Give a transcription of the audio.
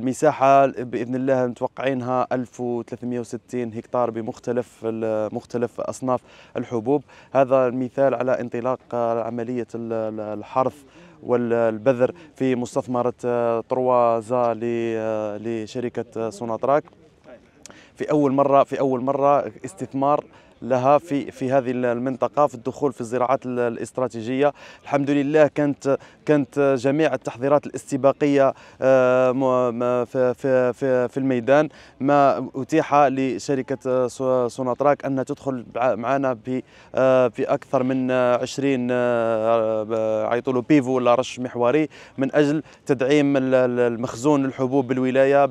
المساحة بإذن الله متوقعينها 1360 هكتار بمختلف مختلف أصناف الحبوب هذا المثال على انطلاق عملية الحرث والبذر في مستثمرة طروازا لشركة سوناتراك في اول مره في اول مره استثمار لها في في هذه المنطقه في الدخول في الزراعات الاستراتيجيه الحمد لله كانت كانت جميع التحضيرات الاستباقيه آه، في في في الميدان ما اتيح لشركه آه، سوناتراك انها تدخل معنا آه، في اكثر من 20 عيطولو بيفو ولا رش محوري من اجل تدعيم المخزون الحبوب بالولايه